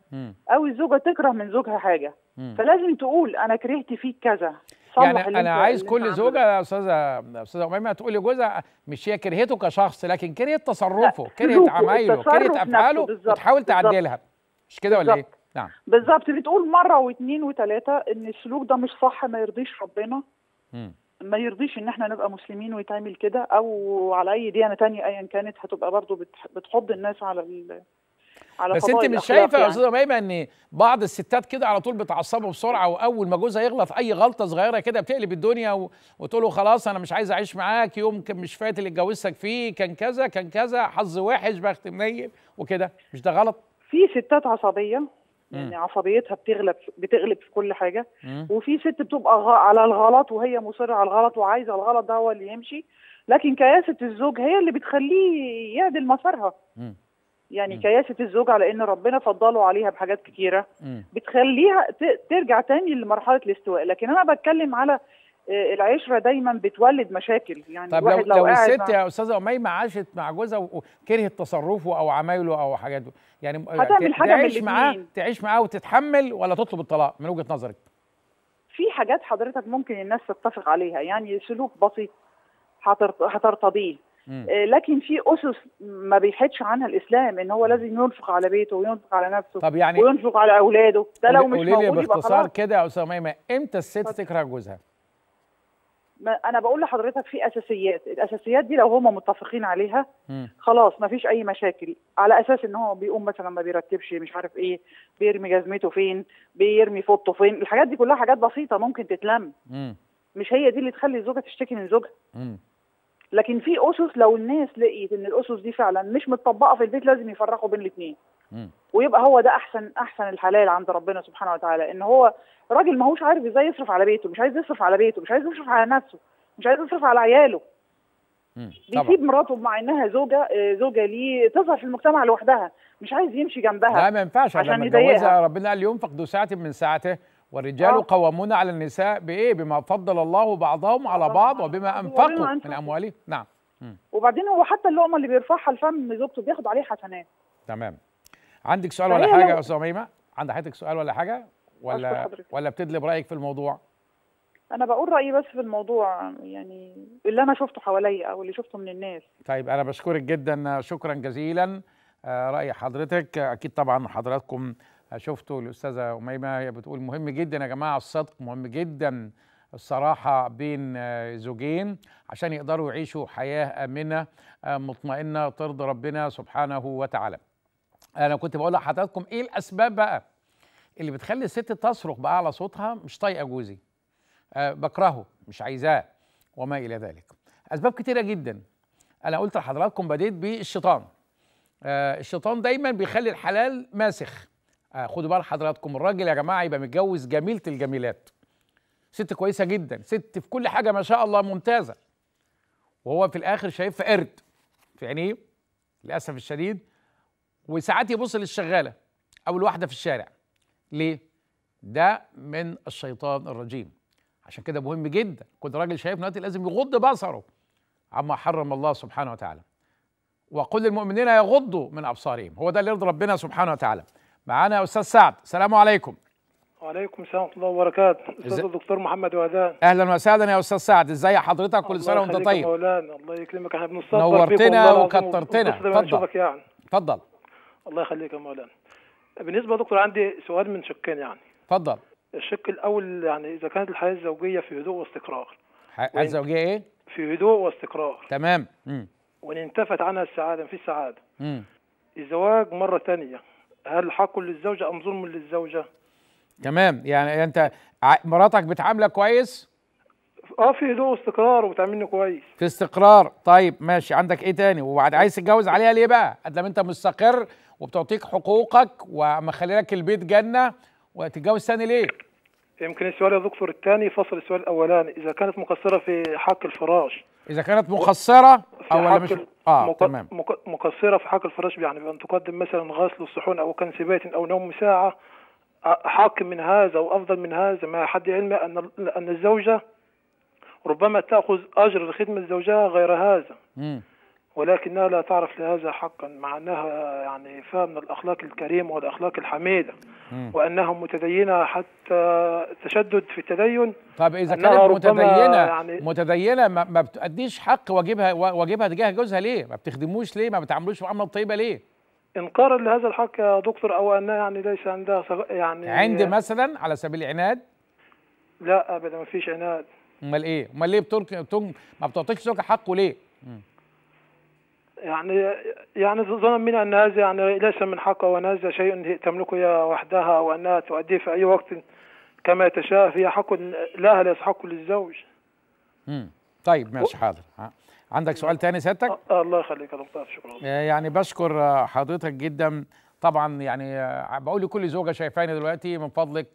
او الزوجه تكره من زوجها حاجه فلازم تقول انا كرهت فيك كذا يعني انا عايز كل زوجه يا استاذه استاذه اميمه تقول لجوزها مش هي كرهته كشخص لكن كرهت تصرفه كرهت عمايله كرهت افعاله وتحاول تعدلها مش كده ولا ايه؟ نعم بالظبط بتقول مره واثنين وثلاثه ان السلوك ده مش صح ما يرضيش ربنا مم. ما يرضيش ان احنا نبقى مسلمين ويتعمل كده او على اي ديانه تانية ايا كانت هتبقى برضو بتحض الناس على ال... على بس انت مش شايفه يا يعني. استاذه ميمه ان بعض الستات كده على طول بتعصبوا بسرعه واول ما جوزها يغلط اي غلطه صغيره كده بتقلب الدنيا وتقول له خلاص انا مش عايز اعيش معاك يوم كان مش فات اللي اتجوزتك فيه كان كذا كان كذا حظ وحش بخت منيل وكده مش ده غلط؟ في ستات عصبيه يعني عصبيتها بتغلب بتغلب في كل حاجه وفي ست بتبقى على الغلط وهي مصره على الغلط وعايزه الغلط ده هو اللي يمشي لكن كياسه الزوج هي اللي بتخليه يعدل مسارها يعني كياسه الزوج على ان ربنا فضله عليها بحاجات كتيره بتخليها ترجع تاني لمرحله الاستواء لكن انا بتكلم على آه، العشره دايما بتولد مشاكل يعني الواحد لو, لو, لو الست يا استاذه اميمه عاشت مع جوزها وكرهت تصرفه او عمايله او حاجاته يعني هتعمل حاجه تعيش معاه تعيش معاه وتتحمل ولا تطلب الطلاق من وجهه نظرك في حاجات حضرتك ممكن الناس تتفق عليها يعني سلوك بسيط هترتضيه آه، لكن في اسس ما بيحدش عنها الاسلام ان هو لازم ينفق على بيته وينفق على نفسه طب يعني وينفق على اولاده ده لو مش موجود يبقى باختصار كده يا استاذه امتى الست تكره جوزها؟ انا بقول لحضرتك في اساسيات الاساسيات دي لو هم متفقين عليها خلاص ما فيش اي مشاكل على اساس ان هو بيقوم مثلا ما بيرتبش مش عارف ايه بيرمي جزمته فين بيرمي فوطه فين الحاجات دي كلها حاجات بسيطه ممكن تتلم مش هي دي اللي تخلي الزوجه تشتكي من زوجها لكن في اسس لو الناس لقيت ان الاسس دي فعلا مش متطبقه في البيت لازم يفرقوا بين الاثنين ويبقى هو ده احسن احسن الحلال عند ربنا سبحانه وتعالى ان هو راجل ما هوش عارف ازاي يصرف على بيته مش عايز يصرف على بيته مش عايز يصرف على نفسه مش عايز يصرف على عياله بيسيب مراته مع انها زوجه آه، زوجه ليه تظهر في المجتمع لوحدها مش عايز يمشي جنبها لا ما ينفعش عشان يتجوزها ربنا قال ينفق ساعه من ساعته والرجال آه. قوامون على النساء بايه بما فضل الله بعضهم على بعض وبما انفقوا من اموالهم نعم وبعدين هو حتى اللقمه اللي بيرفعها الفم زوجته بياخد عليه حسنات تمام عندك سؤال ولا حاجه يا استاذه ميمه عند حضرتك سؤال ولا حاجه ولا ولا بتدلب رايك في الموضوع انا بقول رايي بس في الموضوع يعني اللي انا شفته حواليا او اللي شفته من الناس طيب انا بشكرك جدا شكرا جزيلا آه، راي حضرتك اكيد طبعا حضراتكم شفتوا الاستاذه اميمه هي بتقول مهم جدا يا جماعه الصدق مهم جدا الصراحه بين زوجين عشان يقدروا يعيشوا حياه امنه آه، مطمئنه ترضي ربنا سبحانه وتعالى انا كنت بقول لحضراتكم ايه الاسباب بقى اللي بتخلي الست تصرخ باعلى صوتها مش طايقه جوزي أه بكرهه مش عايزاه وما الى ذلك اسباب كتيره جدا انا قلت لحضراتكم بديت بالشيطان آه الشيطان دايما بيخلي الحلال ماسخ آه خدوا بال حضراتكم الراجل يا جماعه يبقى متجوز جميله الجميلات ست كويسه جدا ست في كل حاجه ما شاء الله ممتازه وهو في الاخر شايفها قرد في عينيه للاسف الشديد وساعات يبص للشغاله او الواحده في الشارع ليه ده من الشيطان الرجيم عشان كده مهم جدا كل راجل شايف دلوقتي لازم يغض بصره عما حرم الله سبحانه وتعالى وقل للمؤمنين يغضوا من ابصارهم هو ده اللي يرضي ربنا سبحانه وتعالى معانا يا استاذ سعد السلام عليكم وعليكم السلام ورحمه الله وبركاته استاذ الدكتور محمد وهدان اهلا وسهلا يا استاذ سعد ازي حضرتك كل سنه وانت طيب مولانا الله يكرمك احنا بنستنى نورتنا وكترتنا اتفضل يعني. اتفضل الله يخليك يا مولانا بالنسبه يا دكتور عندي سؤال من شقين يعني اتفضل الشق الاول يعني اذا كانت الحياه الزوجيه في هدوء واستقرار الحياه الزوجيه ايه في هدوء واستقرار تمام امم وان انتفت عنها السعاده في سعاده امم الزواج مره ثانيه هل حق للزوجه ام ظلم للزوجه تمام يعني انت مراتك بتعاملك كويس اه في هدوء واستقرار وبتعاملني كويس في استقرار طيب ماشي عندك ايه تاني وبعد عايز تتجوز عليها ليه بقى قدام انت مستقر وبتعطيك حقوقك ومخلي لك البيت جنه وتتجوز ثاني ليه؟ يمكن السؤال يا دكتور الثاني فصل السؤال الاولاني اذا كانت مقصره في حق الفراش اذا كانت مقصره او ولا مش اه مق... تمام مقصره في حق الفراش يعني بان تقدم مثلا غسل الصحون او كنس بيت او نوم ساعه حق من هذا وافضل من هذا مع حد علمي ان ان الزوجه ربما تاخذ اجر لخدمه زوجها غير هذا. امم ولكنها لا تعرف لهذا حقا مع انها يعني فمن الاخلاق الكريمه والاخلاق الحميده وانها متدينه حتى تشدد في التدين طب اذا كانت متدينه يعني متدينه ما, ما حق واجبها واجبها تجاه جوزها ليه؟ ما بتخدموش ليه؟ ما بتعاملوش معامله طيبه ليه؟ انكارا لهذا الحق يا دكتور او انها يعني ليس عندها يعني عند مثلا على سبيل العناد؟ لا ابدا ما فيش عناد امال ايه؟ امال ليه بترك ما بتعطيش زوجها حقه ليه؟ يعني يعني ظنا من أن هذا يعني ليس من حقه وأن هذا شيء تملكه وحدها وأنها تؤديه في أي وقت كما تشاء هي حق لها لا حق للزوج. امم طيب ماشي حاضر عندك سؤال ثاني سيادتك؟ آه، آه، الله يخليك يا دكتور شكرا. آه، يعني بشكر حضرتك جدا طبعا يعني بقول لكل زوجه شايفاني دلوقتي من فضلك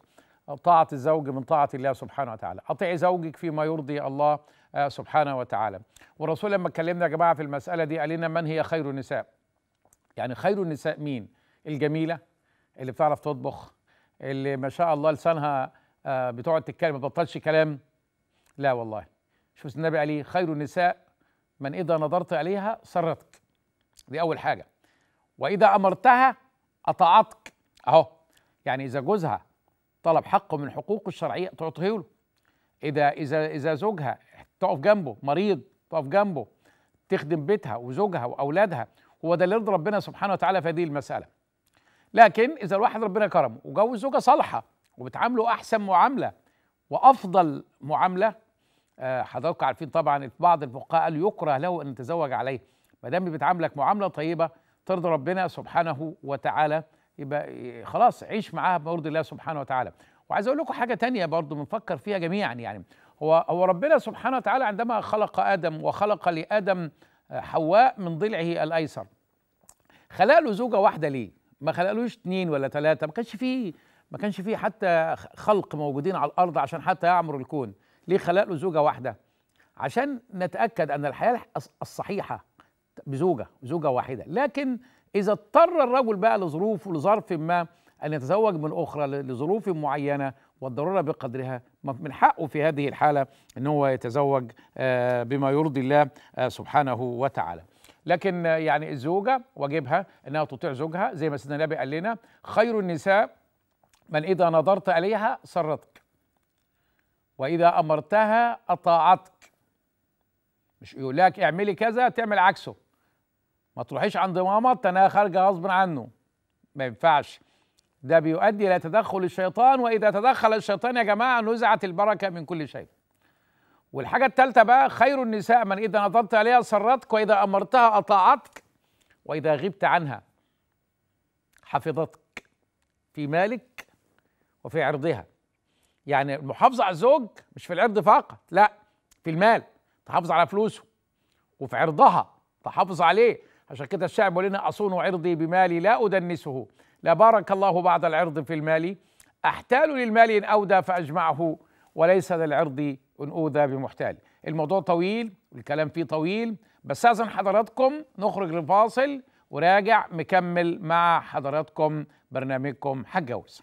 طاعه الزوج من طاعه الله سبحانه وتعالى، اطيعي زوجك فيما يرضي الله آه، سبحانه وتعالى والرسول لما اتكلمنا يا جماعه في المساله دي قال لنا من هي خير النساء يعني خير النساء مين الجميله اللي بتعرف تطبخ اللي ما شاء الله لسانها آه، بتقعد تتكلم ما تبطلش كلام لا والله شوف النبي قال ايه خير النساء من اذا نظرت اليها سرتك دي اول حاجه واذا امرتها اطاعتك اهو يعني اذا جوزها طلب حقه من حقوقه الشرعيه تعطيه له اذا اذا اذا زوجها تقف جنبه مريض تقف جنبه تخدم بيتها وزوجها واولادها هو ده اللي يرضي ربنا سبحانه وتعالى في هذه المساله لكن اذا الواحد ربنا كرمه وجوز زوجه صالحه وبتعامله احسن معامله وافضل معامله آه، حضراتكم عارفين طبعا بعض الفقهاء قال يكره له ان يتزوج عليه ما دام بتعاملك معامله طيبه ترضي ربنا سبحانه وتعالى يبقى خلاص عيش معاها بمرضي الله سبحانه وتعالى وعايز اقول لكم حاجه تانية برضو بنفكر فيها جميعا يعني هو هو ربنا سبحانه وتعالى عندما خلق ادم وخلق لادم آه، حواء من ضلعه الايسر خلق له زوجه واحده ليه؟ ما خلقلوش اثنين ولا ثلاثه ما كانش فيه ما كانش فيه حتى خلق موجودين على الارض عشان حتى يعمروا الكون ليه خلق له زوجه واحده؟ عشان نتاكد ان الحياه الصحيحه بزوجه زوجه واحده لكن اذا اضطر الرجل بقى لظروف لظرف ما ان يتزوج من اخرى لظروف معينه والضرورة بقدرها من حقه في هذه الحالة أن هو يتزوج آه، بما يرضي الله آه، سبحانه وتعالى لكن آه، يعني الزوجة واجبها أنها تطيع زوجها زي ما سيدنا النبي قال لنا خير النساء من إذا نظرت إليها سرتك وإذا أمرتها أطاعتك مش يقول لك اعملي كذا تعمل عكسه ما تروحيش عند ماما انا خارجه غصب عنه ما ينفعش ده بيؤدي الى تدخل الشيطان واذا تدخل الشيطان يا جماعه نزعت البركه من كل شيء والحاجه الثالثه بقى خير النساء من اذا نظرت عليها سرتك واذا امرتها اطاعتك واذا غبت عنها حفظتك في مالك وفي عرضها يعني المحافظه على الزوج مش في العرض فقط لا في المال تحافظ على فلوسه وفي عرضها تحافظ عليه عشان كده الشعب بيقول لنا اصون عرضي بمالي لا ادنسه لبارك الله بعد العرض في المال أحتال للمال إن أودى فأجمعه وليس للعرض إن أوذى بمحتال الموضوع طويل والكلام فيه طويل بس أذن حضراتكم نخرج لفاصل وراجع مكمل مع حضراتكم برنامجكم هتجوز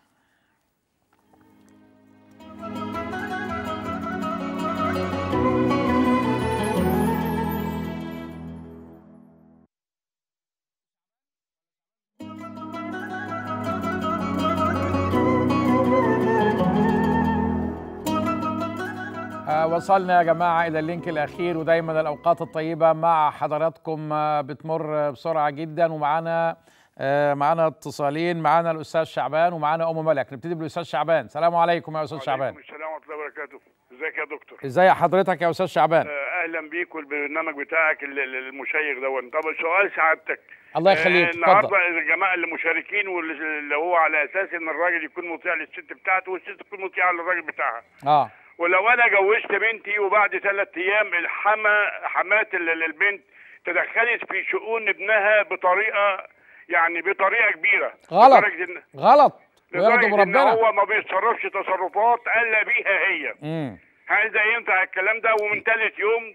وصلنا يا جماعة إلى اللينك الأخير ودايما الأوقات الطيبة مع حضراتكم آه، بتمر بسرعة جدا ومعانا آه، معانا اتصالين معانا الأستاذ شعبان ومعانا أم ملك نبتدي بالأستاذ شعبان السلام عليكم يا أستاذ شعبان السلام ورحمة الله وبركاته ازيك يا دكتور ازاي حضرتك يا أستاذ شعبان آه، اهلا بيك والبرنامج بتاعك المشيق ده طب سؤال سعادتك الله يخليك النهارده الجماعه المشاركين واللي هو على اساس ان الراجل يكون مطيع للست بتاعته والست تكون مطيعه للراجل بتاعها اه ولو انا جوزت بنتي وبعد ثلاث ايام الحما حمات البنت تدخلت في شؤون ابنها بطريقه يعني بطريقه كبيره غلط إن غلط ويغضب ربنا هو ما بيتصرفش تصرفات الا بيها هي امم هل ده ينفع الكلام ده ومن ثالث يوم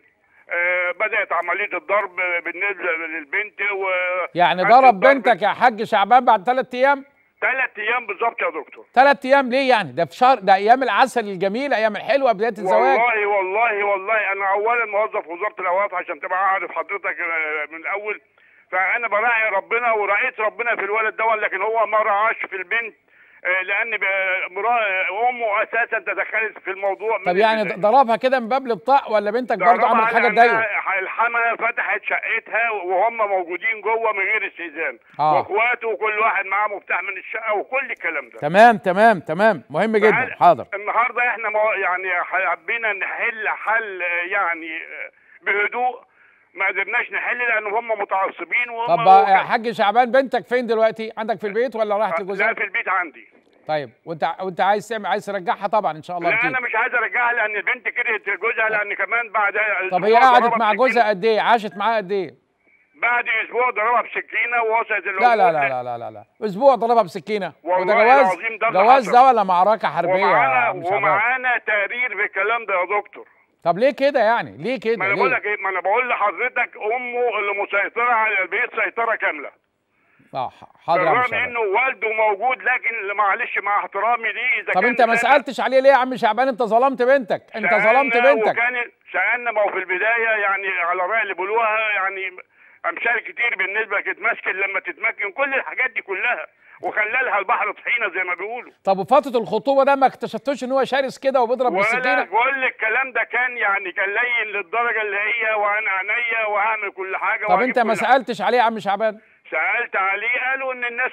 آه بدات عمليه الضرب بالنسبه للبنت و يعني ضرب بنتك يا حاج شعبان بعد ثلاث ايام ثلاث ايام بالظبط يا دكتور ثلاث ايام ليه يعني ده في شهر ده ايام العسل الجميل ايام الحلوه بدايه الزواج والله والله والله انا اولا موظف وزاره الاوقاف عشان تبقى اعرف حضرتك آه، من الاول فانا براعي ربنا ورأيت ربنا في الولد ده لكن هو ما رعاش في البنت آه، لان امه اساسا تدخلت في الموضوع طب يعني ضربها كده من باب الابطاء ولا بنتك برضه عملت حاجه تضايقه؟ الحما فتحت شقتها وهم موجودين جوه من غير استئذان آه. واخواته وكل واحد معاه مفتاح من الشقه وكل الكلام ده تمام تمام تمام مهم جدا حاضر النهارده احنا يعني حبينا نحل حل آه، يعني آه، بهدوء ما قدرناش نحل لان هم متعصبين وهم طب يا حاج شعبان بنتك فين دلوقتي؟ عندك في البيت ولا راحت لجوزها؟ لا في البيت عندي طيب وانت وانت عايز تعمل عايز ترجعها طبعا ان شاء الله لا أكيد. انا مش عايز ارجعها لان البنت كرهت جوزها لان كمان بعد طب هي قعدت مع جوزها قد ايه؟ عاشت معاه قد ايه؟ بعد اسبوع ضربها بسكينه ووصلت لا لا لا لا لا لا لا اسبوع ضربها بسكينه وده جواز جواز ده ولا معركه حربيه ومعانا ومعانا تقرير بالكلام ده يا دكتور طب ليه كده يعني؟ ليه كده؟ ما انا بقول لك ايه؟ ما انا بقول لحضرتك امه اللي مسيطره على البيت سيطره كامله صح آه، حاضر يا بالرغم انه والده موجود لكن معلش مع احترامي ليه اذا طب انت ما سالتش عليه ليه يا عم شعبان انت ظلمت بنتك انت ظلمت بنتك وكان سالنا ما هو في البدايه يعني على الراي اللي بيقولوها يعني امثال كتير بالنسبه تتمسكن لما تتمكن كل الحاجات دي كلها وخلالها البحر طحينه زي ما بيقولوا طب وفتره الخطوبه ده ما اكتشفتوش ان هو شرس كده وبيضرب بالسكينه لك الكلام ده كان يعني كان لين للدرجه اللي هي وانا عينيا وهعمل كل حاجه طب انت ما سالتش عليه يا عم شعبان سالت عليه قالوا ان الناس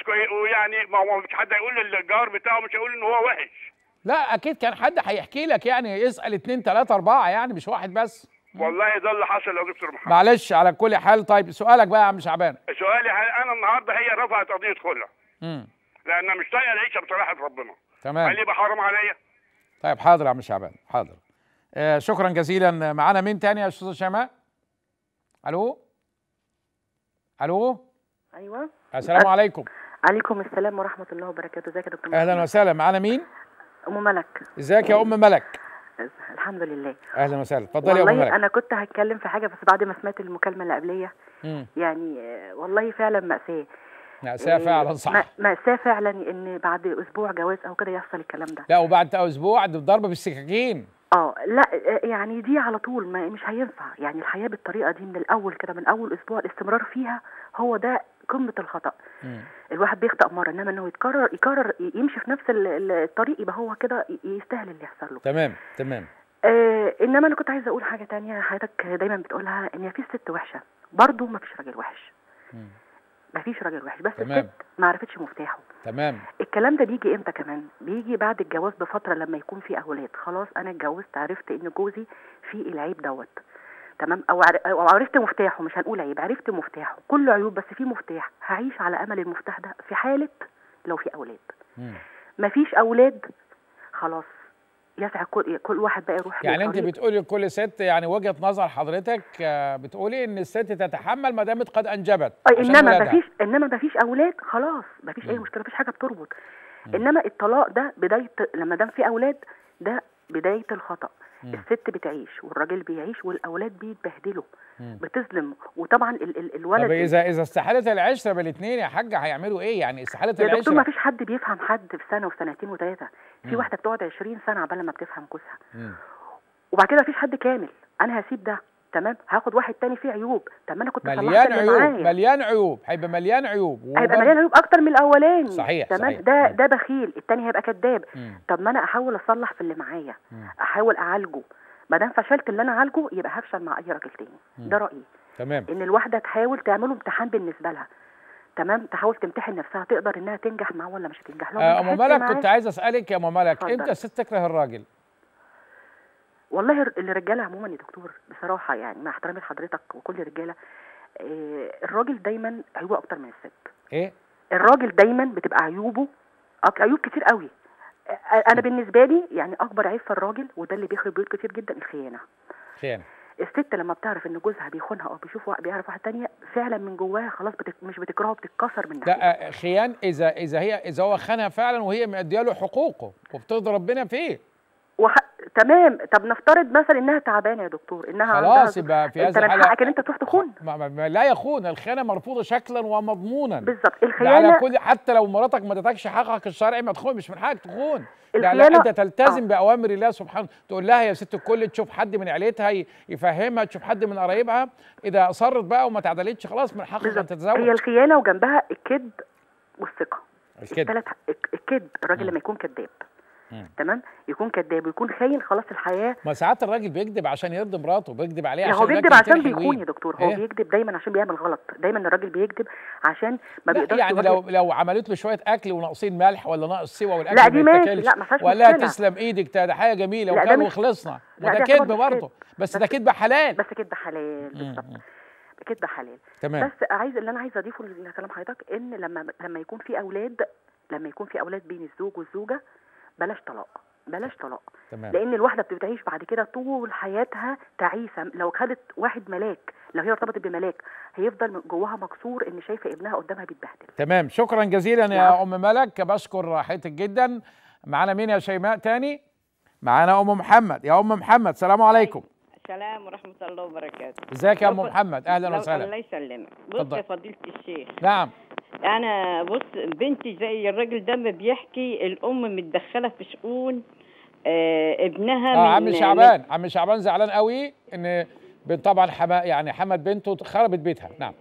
يعني ما هو مش حد هيقول للجار بتاعه مش هيقول ان هو وحش لا اكيد كان حد هيحكي لك يعني اسال اتنين تلاته اربعه يعني مش واحد بس والله ده اللي حصل يا دكتور محمد معلش على كل حال طيب سؤالك بقى يا عم شعبان سؤالي انا النهارده هي رفعت قضيه خلع امم لان مش طايقه العيشه بصراحه ربنا تمام هل يبقى حرام عليا طيب حاضر يا عم شعبان حاضر آه شكرا جزيلا معانا مين تاني يا استاذ شماء الو الو ايوه السلام عليكم عليكم السلام ورحمه الله وبركاته ازيك يا دكتور اهلا وسهلا معانا مين ام ملك ازيك يا ام ملك الحمد لله اهلا وسهلا اتفضلي يا ام ملك انا كنت هتكلم في حاجه بس بعد ما سمعت المكالمه اللي قبليه يعني والله فعلا ماساه مأساة إيه، فعلا صح مأساة فعلا ان بعد اسبوع جواز او كده يحصل الكلام ده لا وبعد اسبوع ضربة بالسكاكين اه لا يعني دي على طول ما مش هينفع يعني الحياه بالطريقه دي من الاول كده من اول اسبوع الاستمرار فيها هو ده قمه الخطا مم. الواحد بيخطا مره انما انه يتكرر يكرر يمشي في نفس الطريق يبقى هو كده يستاهل اللي يحصل له تمام تمام آه انما انا كنت عايزه اقول حاجه تانية حضرتك دايما بتقولها ان في ست وحشه برضه فيش راجل وحش ما فيش راجل وحش بس تمام. الست ما عرفتش مفتاحه تمام الكلام ده بيجي امتى كمان بيجي بعد الجواز بفتره لما يكون في اولاد خلاص انا اتجوزت عرفت ان جوزي فيه العيب دوت تمام او او عرفت مفتاحه مش هنقول عيب عرفت مفتاحه كله عيوب بس في مفتاح هعيش على امل المفتاح ده في حاله لو في اولاد مفيش اولاد خلاص يسعى كل كل واحد بقى يروح يعني انت بتقولي كل ست يعني وجهه نظر حضرتك آه، بتقولي ان الست تتحمل ما دامت قد انجبت آه، انما مفيش انما مفيش اولاد خلاص مفيش فيش اي مشكله مفيش حاجه بتربط انما الطلاق ده بدايه لما دام في اولاد ده بدايه الخطا الست بتعيش والراجل بيعيش والاولاد بيتبهدلوا بتظلم وطبعا ال ال الولد طب إيه اذا اذا استحالت العشره بالاثنين يا حاج هيعملوا ايه يعني استحاله العشره يا دكتور ما فيش حد بيفهم حد في سنه وسنتين وثلاثه في واحده بتقعد 20 سنه عبال ما بتفهم جوزها وبعد كده ما فيش حد كامل انا هسيب ده تمام هاخد واحد تاني فيه عيوب طب ما انا كنت مليان عيوب معايا. مليان عيوب هيبقى مليان عيوب وبر... هيبقى مليان عيوب اكتر من الاولاني صحيح تمام صحيح. ده ده بخيل التاني هيبقى كذاب طب ما انا احاول اصلح في اللي معايا احاول اعالجه ما دام فشلت اللي انا عالجه يبقى هفشل مع اي راجل تاني مم. ده رايي تمام ان الواحده تحاول تعمله امتحان بالنسبه لها تمام تحاول تمتحن نفسها تقدر انها تنجح معاه ولا مش هتنجح له آه ام ملك كنت عايز اسالك يا ام ملك امتى الست تكره الراجل والله الرجاله عموما يا دكتور بصراحه يعني مع احترامي لحضرتك وكل الرجاله آه، الراجل دايما عيوبه اكتر من الست ايه الراجل دايما بتبقى عيوبه عيوب كتير قوي آه، آه، انا بالنسبه لي يعني اكبر عيب في الراجل وده اللي بيخرب بيوت كتير جدا الخيانه خيانه الست لما بتعرف ان جوزها بيخونها او بيشوف بيعرف واحده تانية فعلا من جواها خلاص بتك... مش بتكرهه بتتكسر من لا خيان اذا اذا هي اذا هو خانها فعلا وهي مديه له حقوقه وبترضي ربنا فيه تمام طب نفترض مثلا انها تعبانه يا دكتور انها خلاص يبقى في هذه الحاله انت حقك ان انت تروح تخون لا يخون الخيانه مرفوضه شكلا ومضمونا بالظبط الخيانه على كل حتى لو مراتك ما ادتكش حقك الشرعي ما تخون مش من حقك تخون لا لا انت تلتزم آه. باوامر الله سبحانه تقول لها يا ست الكل تشوف حد من عيلتها يفهمها تشوف حد من قرايبها اذا اصرت بقى وما تعدلتش خلاص من حقك ان تتزوج هي الخيانه وجنبها الكذب والثقه الكذب الكذب الراجل لما يكون كذاب تمام يكون كذاب ويكون خاين خلاص الحياه ما ساعات الراجل بيكذب عشان يرضي مراته بيكذب عليها يعني عشان هو بيكذب عشان بيكون يا دكتور هو إيه؟ بيكذب دايما عشان بيعمل غلط دايما الراجل بيكذب عشان ما بيقدرش يعني لو لو عملت له شويه اكل وناقصين ملح ولا ناقص سوا والاكل لا دي ماشي لا ما فيهاش ولا تسلم ايدك ده حاجه جميله وكان وخلصنا وده كذب برضه بس ده كذب حلال بس كذب حلال بالظبط كذب حلال تمام بس عايز اللي انا عايز اضيفه لكلام حضرتك ان لما لما يكون في اولاد لما يكون في اولاد بين الزوج والزوجه بلاش طلاق بلاش طلاق تمام. لان الواحده بتعيش بعد كده طول حياتها تعيسه لو خدت واحد ملاك لو هي ارتبطت بملاك هيفضل جواها مكسور ان شايفه ابنها قدامها بيتبهدل تمام شكرا جزيلا يا نعم. ام ملك بشكر راحتك جدا معانا مين يا شيماء تاني معانا ام محمد يا ام محمد سلام عليكم السلام ورحمه الله وبركاته ازيك يا ام محمد اهلا وسهلا الله يسلمك بص يا فضيله الشيخ نعم انا بص بنتي زي الراجل ده ما بيحكي الام متدخله في شؤون آه، ابنها آه من عم شعبان عم شعبان زعلان قوي ان طبعا حما يعني حمد بنته خربت بيتها نعم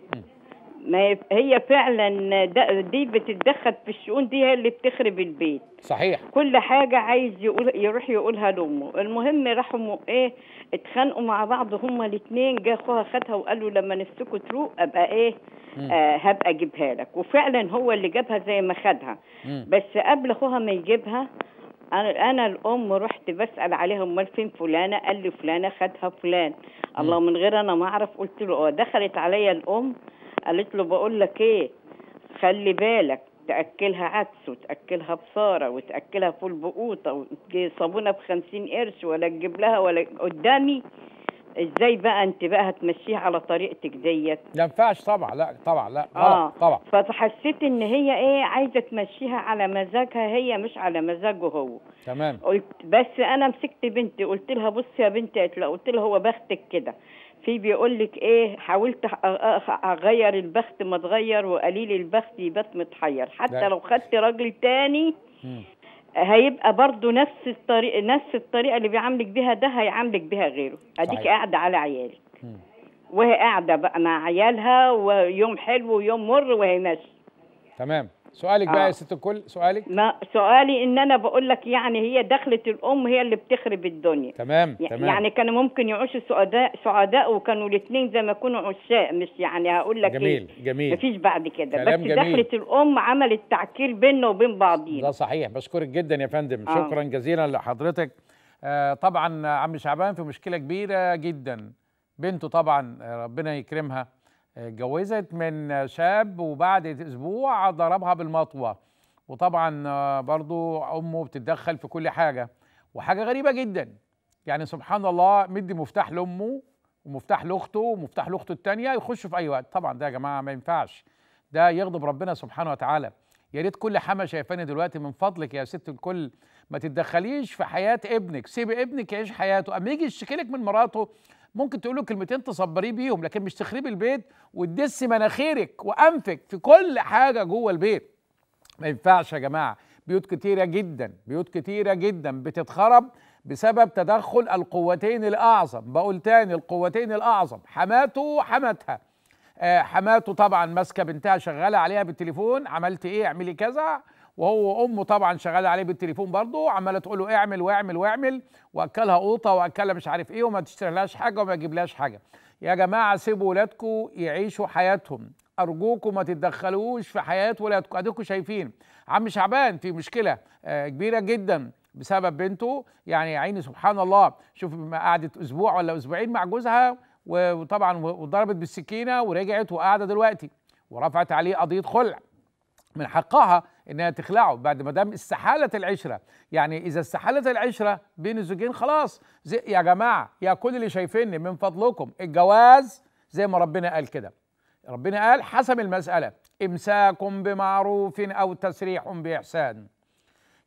ما هي فعلا دي بتتدخل في الشؤون دي هي اللي بتخرب البيت صحيح كل حاجه عايز يقول يروح يقولها لامه المهم راحوا ايه اتخانقوا مع بعض هما الاثنين جه اخوها خدها وقال له لما نفسكوا تروق ابقى ايه آه هبقى اجيبها لك وفعلا هو اللي جابها زي ما خدها مم. بس قبل اخوها ما يجيبها انا انا الام رحت بسال عليها امال فين فلانه قال لي فلانه خدها فلان الله من غير انا ما اعرف قلت له اه دخلت عليا الام قالت له بقول لك ايه خلي بالك تأكلها عدس وتأكلها بصارة وتأكلها فول بقوطة صابونة 50 قرش ولا تجيب لها ولا قدامي ازاي بقى انت بقى هتمشيها على طريقتك ديت ما ينفعش طبعا لا طبعا لا اه طبعا فحسيت ان هي ايه عايزه تمشيها على مزاجها هي مش على مزاجه هو تمام قلت بس انا مسكت بنتي قلت لها بصي يا بنتي قلت لها هو بختك كده في بيقول لك ايه حاولت اغير البخت ما اتغير وقليل البخت يبات متحير حتى لو خدت راجل تاني هيبقى برضه نفس الطريق نفس الطريقه اللي بيعاملك بيها ده هيعاملك بيها غيره اديك قاعده على عيالك وهي قاعده بقى مع عيالها ويوم حلو ويوم مر وهي ماشيه تمام سؤالك آه. بقى يا آه. ست الكل سؤالك ما سؤالي ان انا بقول لك يعني هي دخله الام هي اللي بتخرب الدنيا تمام يعني تمام يعني كانوا ممكن يعيشوا سعداء سعداء وكانوا الاثنين زي ما يكونوا عشاق مش يعني هقول لك إيه. جميل إيه جميل مفيش بعد كده بس جميل. دخله الام عملت تعكير بيننا وبين بعضينا ده صحيح بشكرك جدا يا فندم آه. شكرا جزيلا لحضرتك آه طبعا عم شعبان في مشكله كبيره جدا بنته طبعا آه، ربنا يكرمها اتجوزت من شاب وبعد اسبوع ضربها بالمطوه وطبعا آه، برضو امه بتتدخل في كل حاجه وحاجه غريبه جدا يعني سبحان الله مدي مفتاح لامه ومفتاح لاخته ومفتاح لاخته الثانيه يخشوا في اي وقت طبعا ده يا جماعه ما ينفعش ده يغضب ربنا سبحانه وتعالى يا ريت كل حما شايفاني دلوقتي من فضلك يا ست الكل ما تتدخليش في حياه ابنك سيب ابنك يعيش حياته اما يجي يشتكي لك من مراته ممكن تقول له كلمتين تصبريه بيهم لكن مش تخربي البيت وتدسي مناخيرك وانفك في كل حاجه جوه البيت ما ينفعش يا جماعه بيوت كتيره جدا بيوت كتيره جدا بتتخرب بسبب تدخل القوتين الاعظم بقول تاني القوتين الاعظم حماته وحماتها آه، حماته طبعا ماسكه بنتها شغاله عليها بالتليفون عملت ايه اعملي كذا وهو امه طبعا شغاله عليه بالتليفون برضه عماله تقول له اعمل واعمل واعمل واكلها قوطه واكلها مش عارف ايه وما تشتريلهاش حاجه وما تجيبلهاش حاجه يا جماعه سيبوا ولادكم يعيشوا حياتهم ارجوكم ما تتدخلوش في حياه ولادكم اديكم شايفين عم شعبان في مشكله آه، كبيره جدا بسبب بنته يعني يا عيني سبحان الله شوف ما قعدت اسبوع ولا اسبوعين مع جوزها وطبعا وضربت بالسكينه ورجعت وقاعده دلوقتي ورفعت عليه قضيه خلع من حقها انها تخلعه بعد ما دام استحالت العشره يعني اذا استحالت العشره بين الزوجين خلاص زي يا جماعه يا كل اللي شايفيني من فضلكم الجواز زي ما ربنا قال كده ربنا قال حسب المساله امساك بمعروف او تسريح باحسان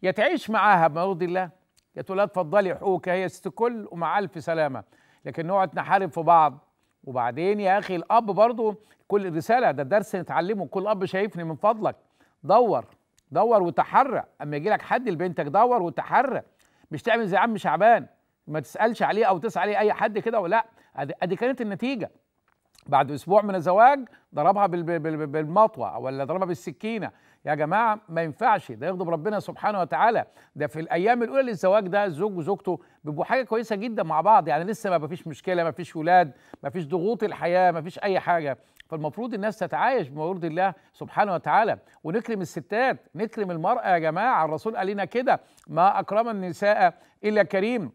يا تعيش معاها بمرضي الله يا تقول لها اتفضلي حقوقك هي ست الكل ومع الف سلامه لكن نقعد نحارب في بعض وبعدين يا اخي الاب برضه كل الرساله ده الدرس نتعلمه كل اب شايفني من فضلك دور دور وتحرى اما يجي لك حد لبنتك دور وتحرى مش تعمل زي عم شعبان ما تسالش عليه او تسال عليه اي حد كده ولا ادي كانت النتيجه بعد اسبوع من الزواج ضربها بالمطوه ولا ضربها بالسكينه يا جماعه ما ينفعش ده يغضب ربنا سبحانه وتعالى ده في الايام الاولى للزواج ده الزوج وزوجته بيبقوا حاجه كويسه جدا مع بعض يعني لسه ما فيش مشكله ما فيش ولاد ما فيش ضغوط الحياه ما فيش اي حاجه فالمفروض الناس تتعايش بما يرضي الله سبحانه وتعالى ونكرم الستات نكرم المرأة يا جماعة الرسول قال لنا كده ما أكرم النساء إلا كريم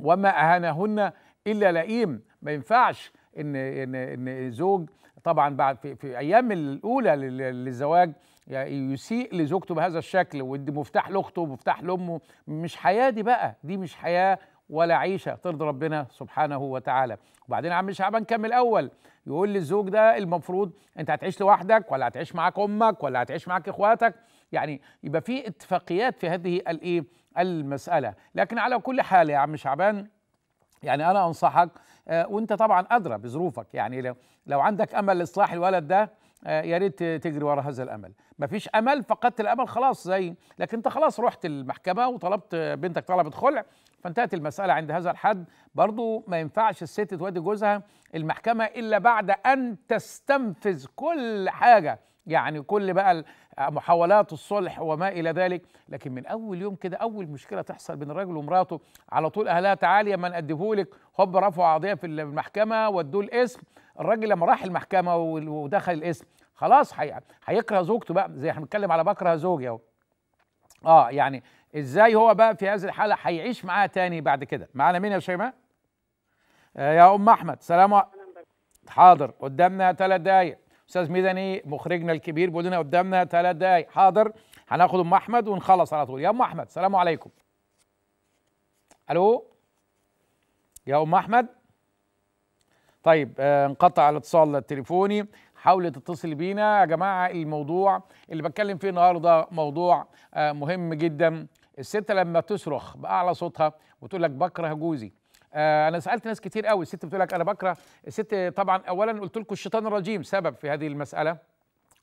وما أهانهن إلا لئيم ما ينفعش إن إن إن زوج طبعا بعد في, في أيام الأولى للزواج يسيء لزوجته بهذا الشكل ويدي مفتاح لاخته ومفتاح لامه مش حياه دي بقى دي مش حياه ولا عيشه ترضي ربنا سبحانه وتعالى وبعدين عم شعبان كمل اول يقول للزوج ده المفروض انت هتعيش لوحدك ولا هتعيش معاك امك ولا هتعيش معاك اخواتك يعني يبقى في اتفاقيات في هذه الايه المساله لكن على كل حال يا عم شعبان يعني انا انصحك آه، وانت طبعا ادرى بظروفك يعني لو لو عندك امل لاصلاح الولد ده آه، يا ريت تجري ورا هذا الامل مفيش امل فقدت الامل خلاص زي لكن انت خلاص رحت المحكمه وطلبت بنتك طلبت خلع فانتهت المساله عند هذا الحد برضو ما ينفعش الست تودي جوزها المحكمه الا بعد ان تستنفذ كل حاجه يعني كل بقى محاولات الصلح وما الى ذلك لكن من اول يوم كده اول مشكله تحصل بين الراجل ومراته على طول اهلها تعالى ما لك هوب رفعوا قضيه في المحكمه ودوه الاسم الراجل لما راح المحكمه ودخل الاسم خلاص هيكره زوجته بقى زي احنا بنتكلم على بكره زوجي اهو اه يعني ازاي هو بقى في هذه الحاله هيعيش معاها تاني بعد كده معانا مين يا شيماء آه يا ام احمد سلام حاضر قدامنا ثلاث دقايق استاذ ميداني مخرجنا الكبير بيقول لنا قدامنا ثلاث دقائق حاضر هناخد ام احمد ونخلص على طول يا ام احمد السلام عليكم الو يا ام احمد طيب آه، انقطع الاتصال التليفوني حاولي تتصل بينا يا جماعه الموضوع اللي بتكلم فيه النهارده موضوع آه، مهم جدا الست لما تصرخ باعلى صوتها وتقول لك بكره جوزي آه، انا سالت ناس كتير قوي الست بتقول لك انا بكره الست طبعا اولا قلت لكم الشيطان الرجيم سبب في هذه المساله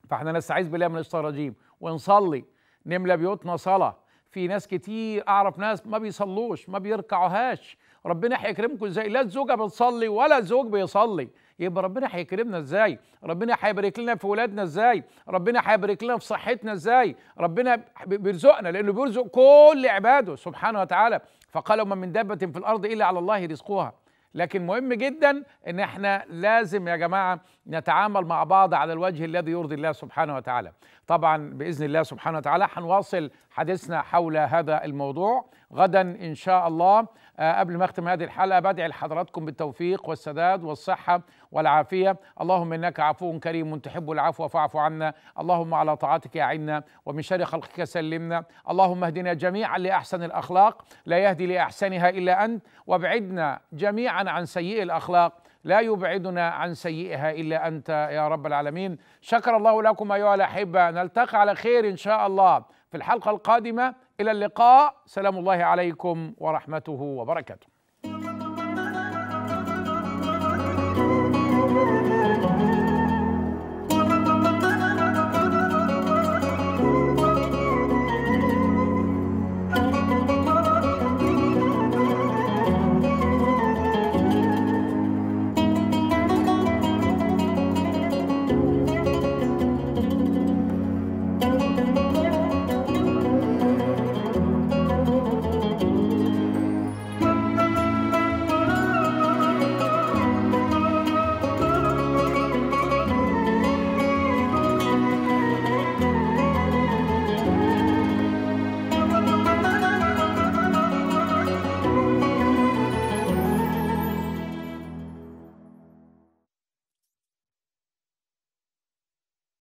فاحنا نستعيذ بالله من الشيطان الرجيم ونصلي نملى بيوتنا صلاه في ناس كتير اعرف ناس ما بيصلوش ما بيركعوهاش ربنا هيكرمكم ازاي لا الزوجه بتصلي ولا الزوج بيصلي يبقى ربنا هيكرمنا ازاي ربنا هيبارك لنا في ولادنا ازاي ربنا هيبارك لنا في صحتنا ازاي ربنا بيرزقنا لانه بيرزق كل عباده سبحانه وتعالى فقال ما من دابة في الأرض إلا على الله رزقها لكن مهم جدا ان احنا لازم يا جماعه نتعامل مع بعض على الوجه الذي يرضي الله سبحانه وتعالى طبعا بإذن الله سبحانه وتعالى حنواصل حديثنا حول هذا الموضوع غدا إن شاء الله آه، قبل ما أختم هذه الحلقة بدعي لحضراتكم بالتوفيق والسداد والصحة والعافية اللهم إنك عفو كريم تحب العفو فاعف عنا اللهم على طاعتك أعنا ومن شر خلقك سلمنا اللهم اهدنا جميعا لأحسن الأخلاق لا يهدي لأحسنها إلا أنت وابعدنا جميعا عن سيئ الأخلاق لا يبعدنا عن سيئها إلا أنت يا رب العالمين شكر الله لكم أيها الأحبة نلتقي على خير إن شاء الله في الحلقة القادمة إلى اللقاء سلام الله عليكم ورحمته وبركاته